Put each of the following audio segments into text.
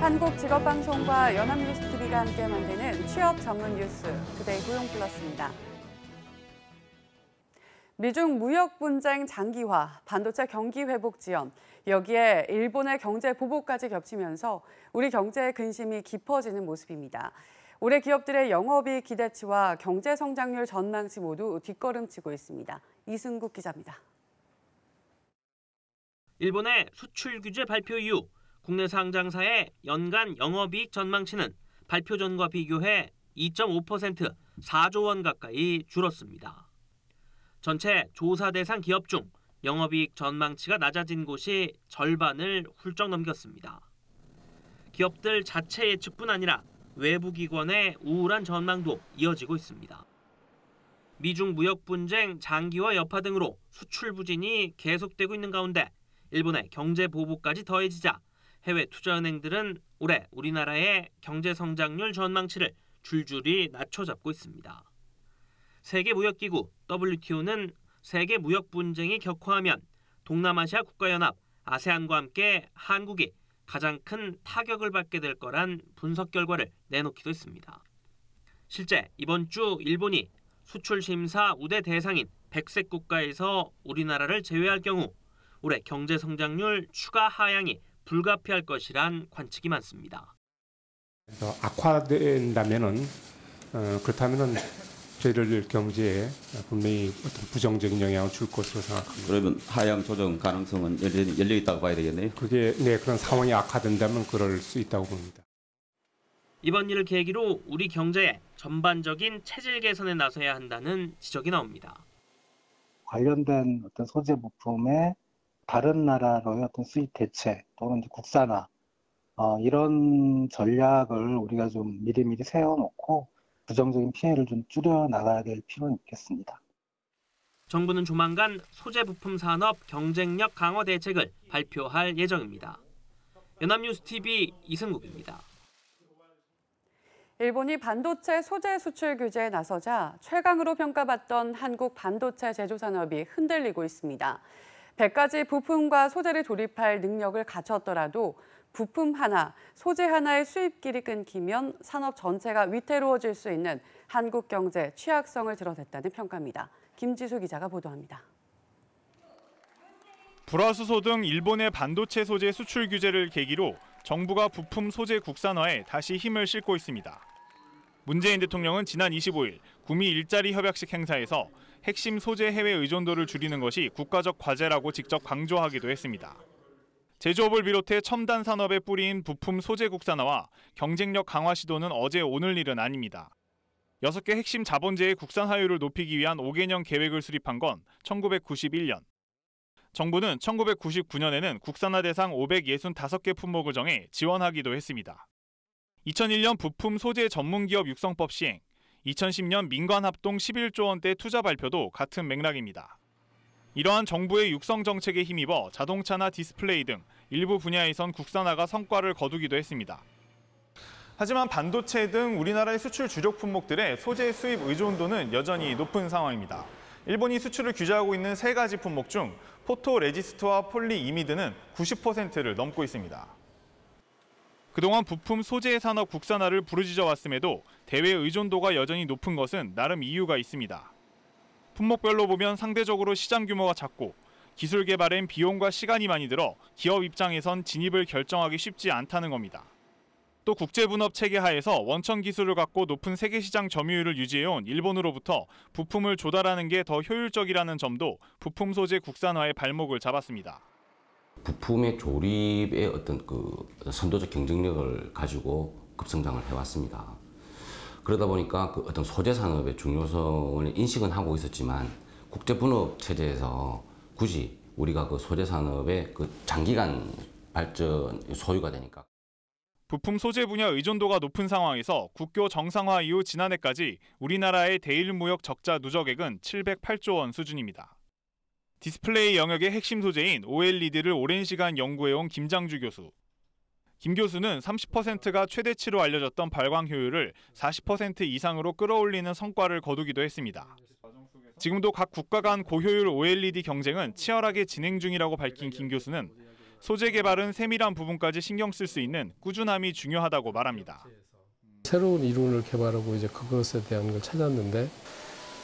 한국직업방송과 연합뉴스TV가 함께 만드는 취업 전문 뉴스 그대의 고용플러스입니다. 미중 무역 분쟁 장기화, 반도체 경기 회복 지연, 여기에 일본의 경제 보복까지 겹치면서 우리 경제의 근심이 깊어지는 모습입니다. 올해 기업들의 영업이 기대치와 경제 성장률 전망치 모두 뒷걸음치고 있습니다. 이승국 기자입니다. 일본의 수출 규제 발표 이후 국내 상장사의 연간 영업이익 전망치는 발표 전과 비교해 2.5% 4조 원 가까이 줄었습니다. 전체 조사 대상 기업 중 영업이익 전망치가 낮아진 곳이 절반을 훌쩍 넘겼습니다. 기업들 자체 예측뿐 아니라 외부 기관의 우울한 전망도 이어지고 있습니다. 미중 무역 분쟁 장기화 여파 등으로 수출 부진이 계속되고 있는 가운데 일본의 경제 보복까지 더해지자 해외 투자은행들은 올해 우리나라의 경제 성장률 전망치를 줄줄이 낮춰잡고 있습니다. 세계무역기구 WTO는 세계 무역 분쟁이 격화하면 동남아시아 국가연합 아세안과 함께 한국이 가장 큰 타격을 받게 될 거란 분석 결과를 내놓기도 했습니다. 실제 이번 주 일본이 수출 심사 우대 대상인 백색 국가에서 우리나라를 제외할 경우 올해 경제 성장률 추가 하향이 불가피할 것이란 관측이 많습니다. 악화된다면 어, 그렇다면 저희를 경제에 분명히 어떤 부정적인 영향을 줄 것으로 생각합니다. 그러면 하향 조정 가능성은 열려, 있다고 봐야 되겠네요. 그게 네 그런 상황이 악화된다면 그럴 수 있다고 봅니다. 이번 일을 계기로 우리 경제에 전반적인 체질 개선에 나서야 한다는 지적이 나옵니다. 관련된 어떤 소재 부품의 다른 나라로의 어떤 수입 대체 또는 국산화 어, 이런 전략을 우리가 좀 미리미리 세워놓고 부정적인 피해를 좀 줄여 나가야 될 필요는 있겠습니다. 정부는 조만간 소재 부품 산업 경쟁력 강화 대책을 발표할 예정입니다. 연합뉴스 TV 이승국입니다. 일본이 반도체 소재 수출 규제에 나서자 최강으로 평가받던 한국 반도체 제조 산업이 흔들리고 있습니다. 100가지 부품과 소재를 조립할 능력을 갖췄더라도 부품 하나, 소재 하나의 수입길이 끊기면 산업 전체가 위태로워질 수 있는 한국 경제 취약성을 드러냈다는 평가입니다. 김지수 기자가 보도합니다. 불화수소 등 일본의 반도체 소재 수출 규제를 계기로 정부가 부품 소재 국산화에 다시 힘을 싣고 있습니다. 문재인 대통령은 지난 25일 구미 일자리 협약식 행사에서 핵심 소재 해외 의존도를 줄이는 것이 국가적 과제라고 직접 강조하기도 했습니다. 제조업을 비롯해 첨단 산업에 뿌린 부품 소재 국산화와 경쟁력 강화 시도는 어제 오늘 일은 아닙니다. 6개 핵심 자본재의 국산화율을 높이기 위한 5개년 계획을 수립한 건 1991년. 정부는 1999년에는 국산화 대상 565개 품목을 정해 지원하기도 했습니다. 2001년 부품 소재 전문기업 육성법 시행, 2010년 민관합동 11조 원대 투자 발표도 같은 맥락입니다. 이러한 정부의 육성 정책에 힘입어 자동차나 디스플레이 등 일부 분야에선 국산화가 성과를 거두기도 했습니다. 하지만 반도체 등 우리나라의 수출 주력 품목들의 소재 수입 의존도는 여전히 높은 상황입니다. 일본이 수출을 규제하고 있는 세 가지 품목 중 포토레지스트와 폴리이미드는 90%를 넘고 있습니다. 그동안 부품 소재 산업 국산화를 부르짖어 왔음에도 대외 의존도가 여전히 높은 것은 나름 이유가 있습니다. 품목별로 보면 상대적으로 시장 규모가 작고 기술 개발엔 비용과 시간이 많이 들어 기업 입장에선 진입을 결정하기 쉽지 않다는 겁니다. 또 국제분업 체계 하에서 원천 기술을 갖고 높은 세계 시장 점유율을 유지해온 일본으로부터 부품을 조달하는 게 더 효율적이라는 점도 부품 소재 국산화의 발목을 잡았습니다. 부품의 조립의 어떤 그 선도적 경쟁력을 가지고 급성장을 해왔습니다. 그러다 보니까 그 어떤 소재 산업의 중요성을 인식은 하고 있었지만 국제 분업 체제에서 굳이 우리가 그 소재 산업의 그 장기간 발전 소유가 되니까 부품 소재 분야 의존도가 높은 상황에서 국교 정상화 이후 지난해까지 우리나라의 대일 무역 적자 누적액은 708조 원 수준입니다. 디스플레이 영역의 핵심 소재인 OLED를 오랜 시간 연구해온 김장주 교수. 김 교수는 30%가 최대치로 알려졌던 발광 효율을 40% 이상으로 끌어올리는 성과를 거두기도 했습니다. 지금도 각 국가 간 고효율 OLED 경쟁은 치열하게 진행 중이라고 밝힌 김 교수는 소재 개발은 세밀한 부분까지 신경 쓸 수 있는 꾸준함이 중요하다고 말합니다. 새로운 이론을 개발하고 이제 그것에 대한 걸 찾았는데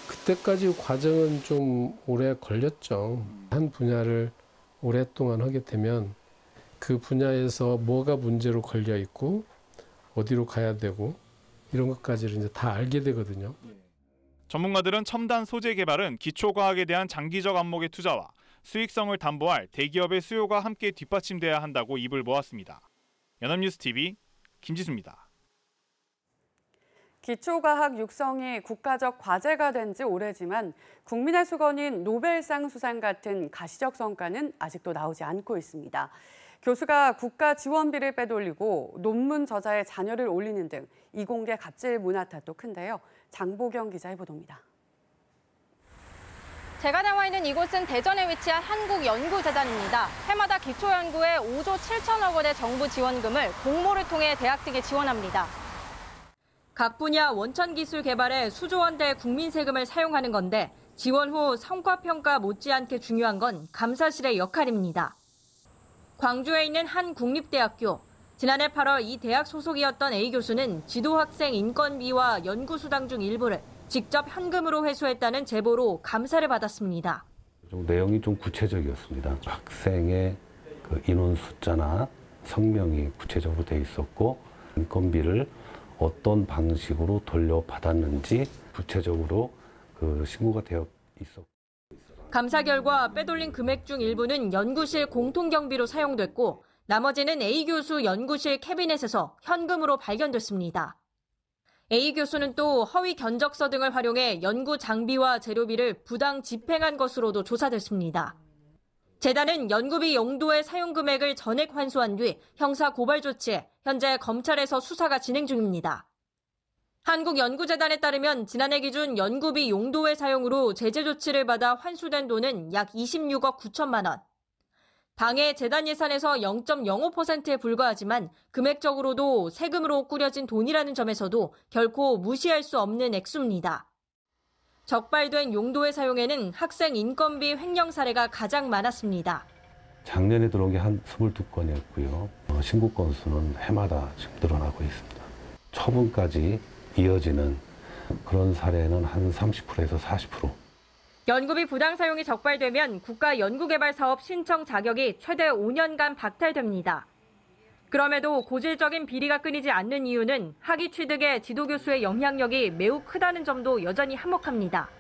그때까지 과정은 좀 오래 걸렸죠. 한 분야를 오랫동안 하게 되면 그 분야에서 뭐가 문제로 걸려 있고 어디로 가야 되고 이런 것까지를 이제 다 알게 되거든요. 전문가들은 첨단 소재 개발은 기초과학에 대한 장기적 안목의 투자와 수익성을 담보할 대기업의 수요가 함께 뒷받침돼야 한다고 입을 모았습니다. 연합뉴스 TV 김지수입니다. 기초과학 육성이 국가적 과제가 된 지 오래지만 국민의 수건인 노벨상 수상 같은 가시적 성과는 아직도 나오지 않고 있습니다. 교수가 국가 지원비를 빼돌리고 논문 저자의 자녀를 올리는 등 이공계 갑질 문화 탓도 큰데요. 장보경 기자의 보도입니다. 제가 나와 있는 이곳은 대전에 위치한 한국연구재단입니다. 해마다 기초연구에 5조 7천억 원의 정부 지원금을 공모를 통해 대학 등에 지원합니다. 각 분야 원천 기술 개발에 수조 원대 국민 세금을 사용하는 건데 지원 후 성과 평가 못지않게 중요한 건 감사실의 역할입니다. 광주에 있는 한 국립대학교 지난해 8월 이 대학 소속이었던 A 교수는 지도학생 인건비와 연구수당 중 일부를 직접 현금으로 회수했다는 제보로 감사를 받았습니다. 좀 내용이 좀 구체적이었습니다. 학생의 그 인원 숫자나 성명이 구체적으로 돼 있었고 인건비를 어떤 방식으로 돌려받았는지 구체적으로 그 신고가 되어 있었고. 감사 결과 빼돌린 금액 중 일부는 연구실 공통 경비로 사용됐고 나머지는 A 교수 연구실 캐비넷에서 현금으로 발견됐습니다. A 교수는 또 허위 견적서 등을 활용해 연구 장비와 재료비를 부당 집행한 것으로도 조사됐습니다. 재단은 연구비 용도의 사용 금액을 전액 환수한 뒤 형사 고발 조치에 현재 검찰에서 수사가 진행 중입니다. 한국연구재단에 따르면 지난해 기준 연구비 용도의 사용으로 제재 조치를 받아 환수된 돈은 약 26억 9천만 원. 당해 재단 예산에서 0.05%에 불과하지만 금액적으로도 세금으로 꾸려진 돈이라는 점에서도 결코 무시할 수 없는 액수입니다. 적발된 용도의 사용에는 학생 인건비 횡령 사례가 가장 많았습니다. 작년에 들어온 게한 22건이었고요. 어, 신고 건수는 해마다 지금 늘어나고 있습니다. 처분까지 이어지는 그런 사례는 한 30%에서 40%. 연구비 부당 사용이 적발되면 국가 연구개발 사업 신청 자격이 최대 5년간 박탈됩니다. 그럼에도 고질적인 비리가 끊이지 않는 이유는 학위 취득에 지도교수의 영향력이 매우 크다는 점도 여전히 한몫합니다.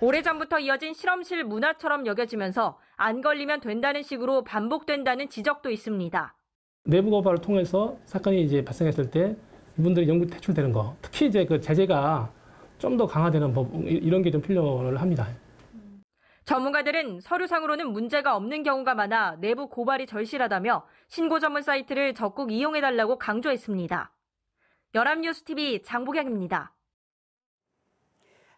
오래전부터 이어진 실험실 문화처럼 여겨지면서 안 걸리면 된다는 식으로 반복된다는 지적도 있습니다. 내부 고발을 통해서 사건이 이제 발생했을 때 이분들이 영구 퇴출되는 거, 특히 이제 그 제재가 좀 더 강화되는 법 이런 게 좀필요 합니다. 전문가들은 서류상으로는 문제가 없는 경우가 많아 내부 고발이 절실하다며 신고 전문 사이트를 적극 이용해달라고 강조했습니다. 열암뉴스 t v 장보경입니다.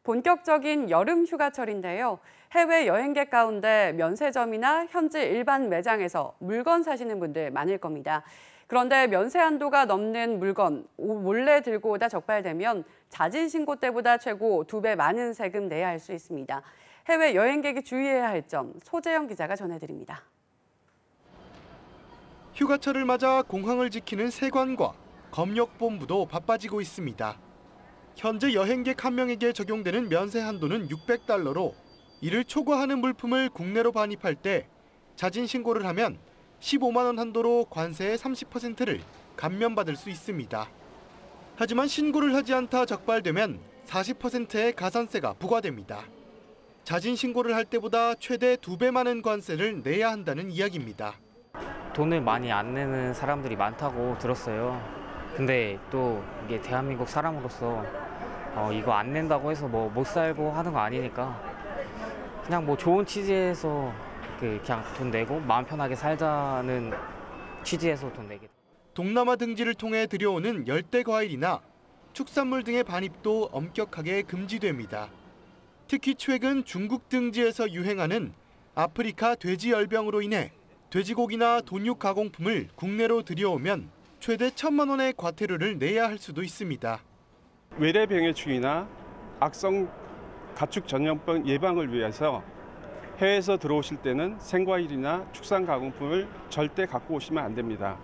본격적인 여름 휴가철인데요. 해외 여행객 가운데 면세점이나 현지 일반 매장에서 물건 사시는 분들 많을 겁니다. 그런데 면세 한도가 넘는 물건 몰래 들고 오다 적발되면 자진 신고 때보다 최고 두 배 많은 세금 내야 할 수 있습니다. 해외 여행객이 주의해야 할점 소재영 기자가 전해드립니다. 휴가철을 맞아 공항을 지키는 세관과 검역본부도 바빠지고 있습니다. 현재 여행객 한 명에게 적용되는 면세 한도는 600달러로 이를 초과하는 물품을 국내로 반입할 때 자진 신고를 하면 15만 원 한도로 관세의 30%를 감면받을 수 있습니다. 하지만 신고를 하지 않다 적발되면 40%의 가산세가 부과됩니다. 자진 신고를 할 때보다 최대 2배 많은 관세를 내야 한다는 이야기입니다. 돈을 많이 안 내는 사람들이 많다고 들었어요. 근데 또 이게 대한민국 사람으로서 어 이거 안 낸다고 해서 뭐 못 살고 하는 거 아니니까 그냥 뭐 좋은 취지에서 그 그냥돈 내고 마음 편하게 살자는 취지에서 돈 내게. 동남아 등지를 통해 들여오는 열대 과일이나 축산물 등의 반입도 엄격하게 금지됩니다. 특히 최근 중국 등지에서 유행하는 아프리카 돼지 열병으로 인해 돼지고기나 돈육 가공품을 국내로 들여오면 최대 천만 원의 과태료를 내야 할 수도 있습니다. 외래병해충이나 악성 가축 전염병 예방을 위해서 해외에서 들어오실 때는 생과일이나 축산 가공품을 절대 갖고 오시면 안 됩니다.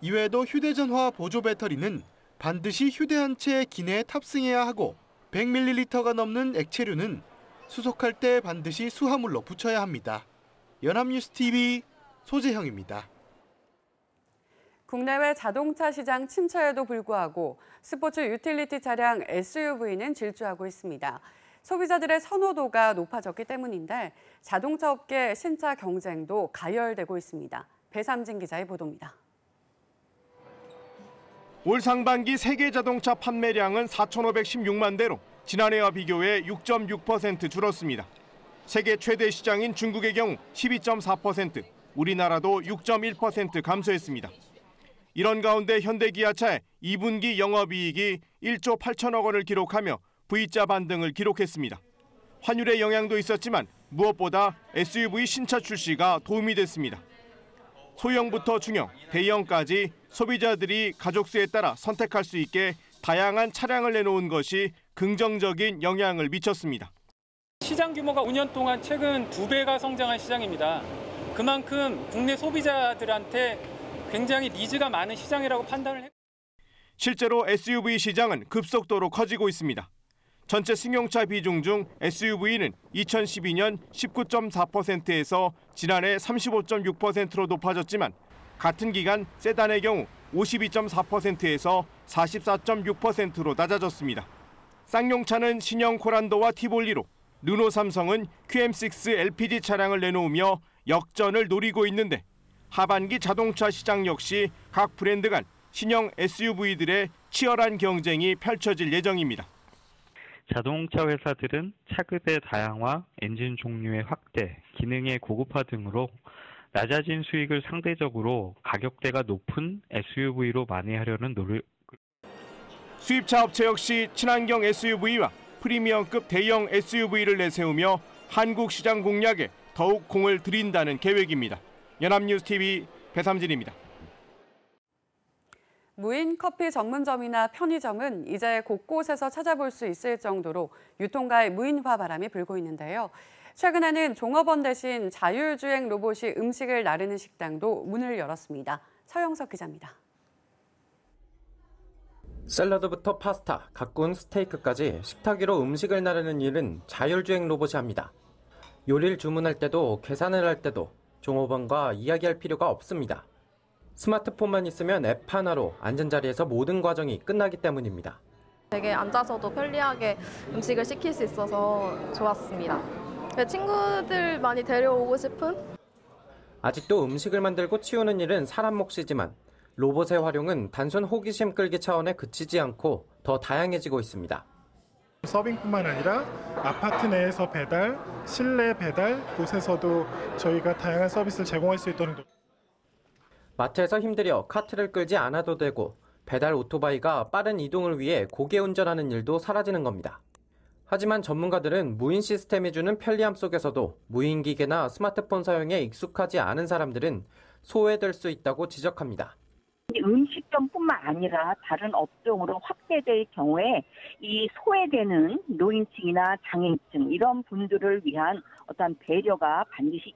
이외에도 휴대전화 보조 배터리는 반드시 휴대한 채 기내에 탑승해야 하고 100ml가 넘는 액체류는 수속할 때 반드시 수화물로 붙여야 합니다. 연합뉴스 TV 소재형입니다. 국내외 자동차 시장 침체에도 불구하고 스포츠 유틸리티 차량 SUV는 질주하고 있습니다. 소비자들의 선호도가 높아졌기 때문인데 자동차 업계 신차 경쟁도 가열되고 있습니다. 배삼진 기자의 보도입니다. 올 상반기 세계 자동차 판매량은 4,516만 대로 지난해와 비교해 6.6% 줄었습니다. 세계 최대 시장인 중국의 경우 12.4%, 우리나라도 6.1% 감소했습니다. 이런 가운데 현대기아차의 2분기 영업이익이 1조 8천억 원을 기록하며 V자 반등을 기록했습니다. 환율의 영향도 있었지만 무엇보다 SUV 신차 출시가 도움이 됐습니다. 소형부터 중형, 대형까지 소비자들이 가족수에 따라 선택할 수 있게 다양한 차량을 내놓은 것이 긍정적인 영향을 미쳤습니다. 시장 규모가 5년 동안 최근 두배가 성장한 시장입니다. 그만큼 국내 소비자들한테 굉장히 니즈가 많은 시장이라고 판단을 했고 실제로 SUV 시장은 급속도로 커지고 있습니다. 전체 승용차 비중 중 SUV는 2012년 19.4%에서 지난해 35.6%로 높아졌지만 같은 기간 세단의 경우 52.4%에서 44.6%로 낮아졌습니다. 쌍용차는 신형 코란도와 티볼리로, 르노 삼성은 QM6 LPG 차량을 내놓으며 역전을 노리고 있는데 하반기 자동차 시장 역시 각 브랜드 간 신형 SUV들의 치열한 경쟁이 펼쳐질 예정입니다. 자동차 회사들은 차급의 다양화, 엔진 종류의 확대, 기능의 고급화 등으로 낮아진 수익을 상대적으로 가격대가 높은 SUV로 만회하려는 노력. 수입차 업체 역시 친환경 SUV와 프리미엄급 대형 SUV를 내세우며 한국 시장 공략에 더욱 공을 들인다는 계획입니다. 연합뉴스TV 배삼진입니다. 무인 커피 전문점이나 편의점은 이제 곳곳에서 찾아볼 수 있을 정도로 유통가의 무인화 바람이 불고 있는데요. 최근에는 종업원 대신 자율주행 로봇이 음식을 나르는 식당도 문을 열었습니다. 서영석 기자입니다. 샐러드부터 파스타, 가꾼 스테이크까지 식탁 위로 음식을 나르는 일은 자율주행 로봇이 합니다. 요리를 주문할 때도 계산을 할 때도 종업원과 이야기할 필요가 없습니다. 스마트폰만 있으면 앱 하나로 앉은 자리에서 모든 과정이 끝나기 때문입니다. 되게 앉아서도 편리하게 음식을 시킬 수 있어서 좋았습니다. 네, 친구들 많이 데려오고 싶은? 아직도 음식을 만들고 치우는 일은 사람 몫이지만 로봇의 활용은 단순 호기심 끌기 차원에 그치지 않고 더 다양해지고 있습니다. 서빙뿐만 아니라 아파트 내에서 배달, 실내 배달 곳에서도 저희가 다양한 서비스를 제공할 수 있도록 마트에서 힘들여 카트를 끌지 않아도 되고 배달 오토바이가 빠른 이동을 위해 고개 운전하는 일도 사라지는 겁니다. 하지만 전문가들은 무인 시스템이 주는 편리함 속에서도 무인 기계나 스마트폰 사용에 익숙하지 않은 사람들은 소외될 수 있다고 지적합니다. 음식점뿐만 아니라 다른 업종으로 확대될 경우에 이 소외되는 노인층이나 장애인층 이런 분들을 위한 어떤 배려가 반드시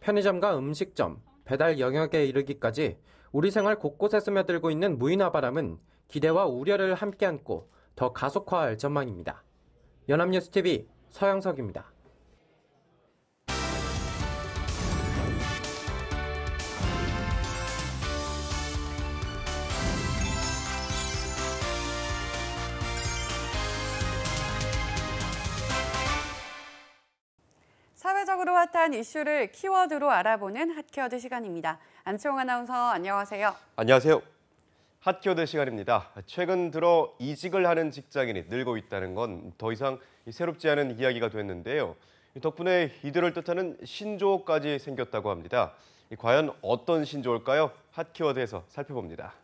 편의점과 음식점, 배달 영역에 이르기까지 우리 생활 곳곳에 스며들고 있는 무인화바람은 기대와 우려를 함께 안고 더 가속화할 전망입니다. 연합뉴스TV 서영석입니다. 핫한 이슈를 키워드로 알아보는 핫키워드 시간입니다. 안치홍 아나운서 안녕하세요. 안녕하세요. 핫키워드 시간입니다. 최근 들어 이직을 하는 직장인이 늘고 있다는 건 더 이상 새롭지 않은 이야기가 됐는데요. 덕분에 이들을 뜻하는 신조어까지 생겼다고 합니다. 과연 어떤 신조어일까요? 핫키워드에서 살펴봅니다.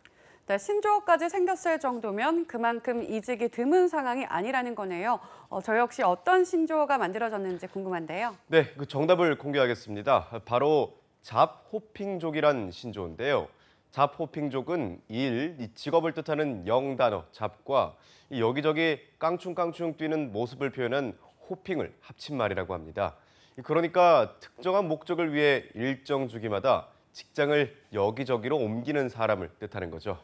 네, 신조어까지 생겼을 정도면 그만큼 이직이 드문 상황이 아니라는 거네요. 어, 저 역시 어떤 신조어가 만들어졌는지 궁금한데요. 네, 그 정답을 공개하겠습니다. 바로 잡호핑족이란 신조어인데요. 잡호핑족은 일, 이 직업을 뜻하는 영단어 잡과 이 여기저기 깡충깡충 뛰는 모습을 표현한 호핑을 합친 말이라고 합니다. 그러니까 특정한 목적을 위해 일정 주기마다 직장을 여기저기로 옮기는 사람을 뜻하는 거죠.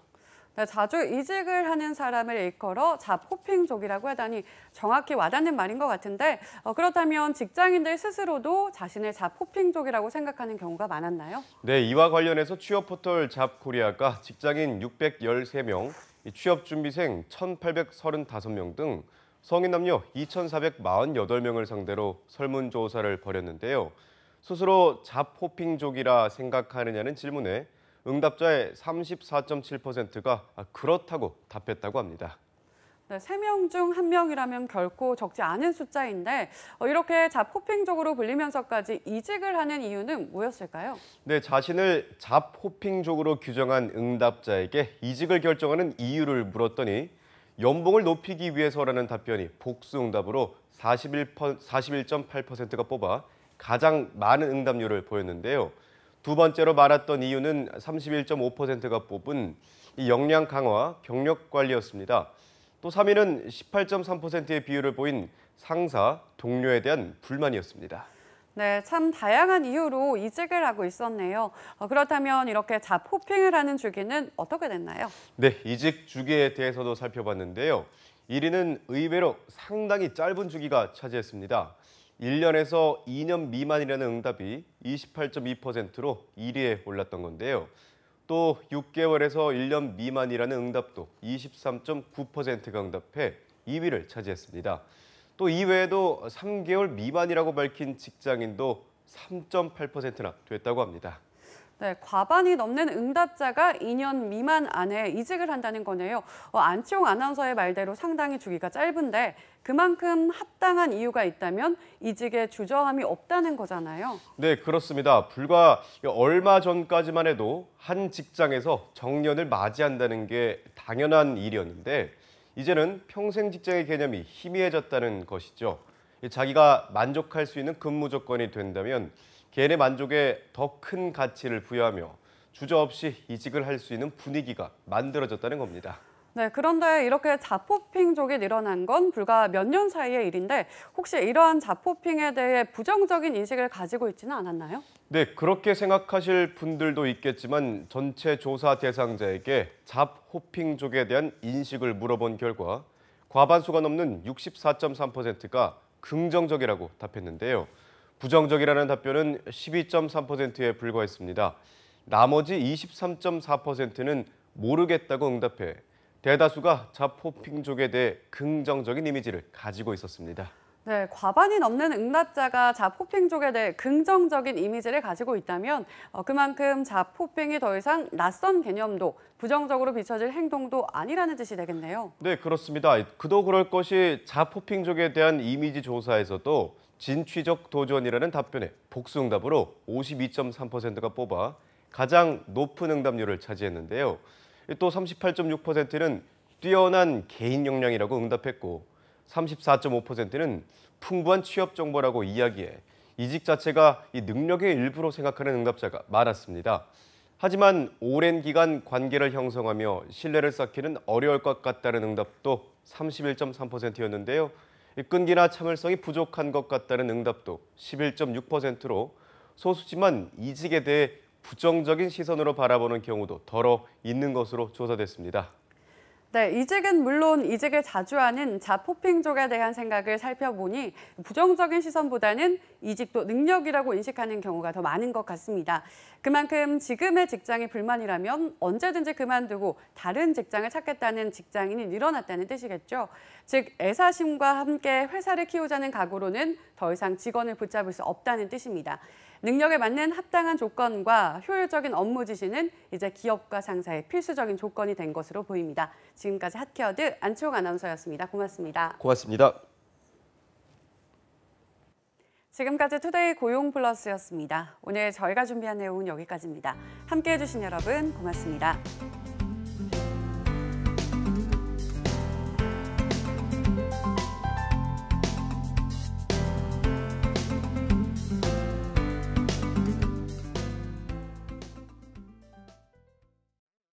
네, 자주 이직을 하는 사람을 일컬어 잡호핑족이라고 하다니 정확히 와닿는 말인 것 같은데 어, 그렇다면 직장인들 스스로도 자신을 잡호핑족이라고 생각하는 경우가 많았나요? 네, 이와 관련해서 취업 포털 잡코리아가 직장인 613명, 취업 준비생 1,835명 등 성인 남녀 2,448명을 상대로 설문조사를 벌였는데요. 스스로 잡호핑족이라 생각하느냐는 질문에 응답자의 34.7%가 아, 그렇다고 답했다고 합니다. 네, 3명 중 1명이라면 결코 적지 않은 숫자인데 어, 이렇게 잡호핑족으로 불리면서까지 이직을 하는 이유는 뭐였을까요? 네, 자신을 잡호핑족으로 규정한 응답자에게 이직을 결정하는 이유를 물었더니 연봉을 높이기 위해서라는 답변이 복수응답으로 41, 4 1 뽑아 가장 많은 응답률을 보였는데요. 두 번째로 말았던 이유는 31.5%가 뽑은 이 역량 강화, 경력 관리였습니다. 또 3위는 18.3%의 비율을 보인 상사, 동료에 대한 불만이었습니다. 네, 참 다양한 이유로 이직을 하고 있었네요. 어, 그렇다면 이렇게 자포핑을 하는 주기는 어떻게 됐나요? 네, 이직 주기에 대해서도 살펴봤는데요. 1위는 의외로 상당히 짧은 주기가 차지했습니다. 1년에서 2년 미만이라는 응답이 28.2%로 1위에 올랐던 건데요. 또 6개월에서 1년 미만이라는 응답도 23.9%가 응답해 2위를 차지했습니다. 또 이외에도 3개월 미만이라고 밝힌 직장인도 3.8%나 됐다고 합니다. 네, 과반이 넘는 응답자가 2년 미만 안에 이직을 한다는 거네요. 어, 안치홍 아나운서의 말대로 상당히 주기가 짧은데 그만큼 합당한 이유가 있다면 이직에 주저함이 없다는 거잖아요. 네, 그렇습니다. 불과 얼마 전까지만 해도 한 직장에서 정년을 맞이한다는 게 당연한 일이었는데 이제는 평생 직장의 개념이 희미해졌다는 것이죠. 자기가 만족할 수 있는 근무 조건이 된다면 개인의 만족에 더 큰 가치를 부여하며 주저없이 이직을 할 수 있는 분위기가 만들어졌다는 겁니다. 네, 그런데 이렇게 자포핑족이 늘어난 건 불과 몇 년 사이의 일인데 혹시 이러한 자포핑에 대해 부정적인 인식을 가지고 있지는 않았나요? 네, 그렇게 생각하실 분들도 있겠지만 전체 조사 대상자에게 잡호핑족에 대한 인식을 물어본 결과 과반수가 넘는 64.3%가 긍정적이라고 답했는데요. 부정적이라는 답변은 12.3%에 불과했습니다. 나머지 23.4%는 모르겠다고 응답해 대다수가 자포핑족에 대해 긍정적인 이미지를 가지고 있었습니다. 네, 과반이 넘는 응답자가 자포핑족에 대해 긍정적인 이미지를 가지고 있다면 어, 그만큼 자포핑이 더 이상 낯선 개념도 부정적으로 비춰질 행동도 아니라는 뜻이 되겠네요. 네, 그렇습니다. 그도 그럴 것이 자포핑족에 대한 이미지 조사에서도 진취적 도전이라는 답변에 복수응답으로 52.3%가 뽑아 가장 높은 응답률을 차지했는데요. 또 38.6%는 뛰어난 개인 역량이라고 응답했고 34.5%는 풍부한 취업 정보라고 이야기해 이직 자체가 이 능력의 일부로 생각하는 응답자가 많았습니다. 하지만 오랜 기간 관계를 형성하며 신뢰를 쌓기는 어려울 것 같다는 응답도 31.3%였는데요. 끈기나 참을성이 부족한 것 같다는 응답도 11.6%로 소수지만 이직에 대해 부정적인 시선으로 바라보는 경우도 더러 있는 것으로 조사됐습니다. 네, 이직은 물론 이직을 자주 하는 자포핑족에 대한 생각을 살펴보니 부정적인 시선보다는 이직도 능력이라고 인식하는 경우가 더 많은 것 같습니다. 그만큼 지금의 직장이 불만이라면 언제든지 그만두고 다른 직장을 찾겠다는 직장인이 늘어났다는 뜻이겠죠. 즉, 애사심과 함께 회사를 키우자는 각오로는 더 이상 직원을 붙잡을 수 없다는 뜻입니다. 능력에 맞는 합당한 조건과 효율적인 업무 지시는 이제 기업과 상사의 필수적인 조건이 된 것으로 보입니다. 지금까지 핫케어드 안치홍 아나운서였습니다. 고맙습니다. 고맙습니다. 지금까지 투데이 고용플러스였습니다. 오늘 저희가 준비한 내용은 여기까지입니다. 함께해 주신 여러분 고맙습니다.